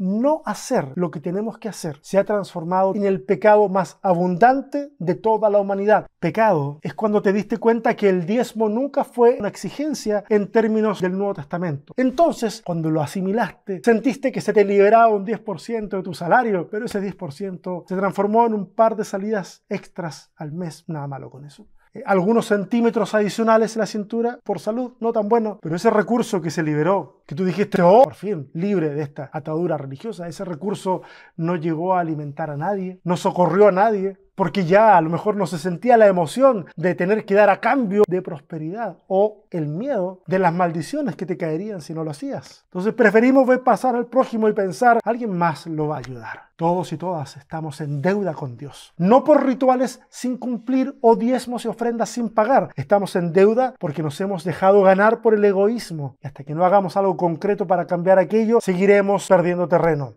no hacer lo que tenemos que hacer se ha transformado en el pecado más abundante de toda la humanidad. Pecado es cuando te diste cuenta que el diezmo nunca fue una exigencia en términos del Nuevo Testamento. Entonces, cuando lo asimilaste, sentiste que se te liberaba un 10% de tu salario, pero ese 10% se transformó en un par de salidas extras al mes. Nada malo con eso eh, algunos centímetros adicionales en la cintura por salud, no tan bueno, pero ese recurso que se liberó que tú dijiste, oh, por fin, libre de esta atadura religiosa. Ese recurso no llegó a alimentar a nadie, no socorrió a nadie, porque ya a lo mejor no se sentía la emoción de tener que dar a cambio de prosperidad o el miedo de las maldiciones que te caerían si no lo hacías. Entonces preferimos ver pasar al prójimo y pensar, alguien más lo va a ayudar. Todos y todas estamos en deuda con Dios. No por rituales sin cumplir o diezmos y ofrendas sin pagar. Estamos en deuda porque nos hemos dejado ganar por el egoísmo. Y hasta que no hagamos algo concreto para cambiar aquello, seguiremos perdiendo terreno.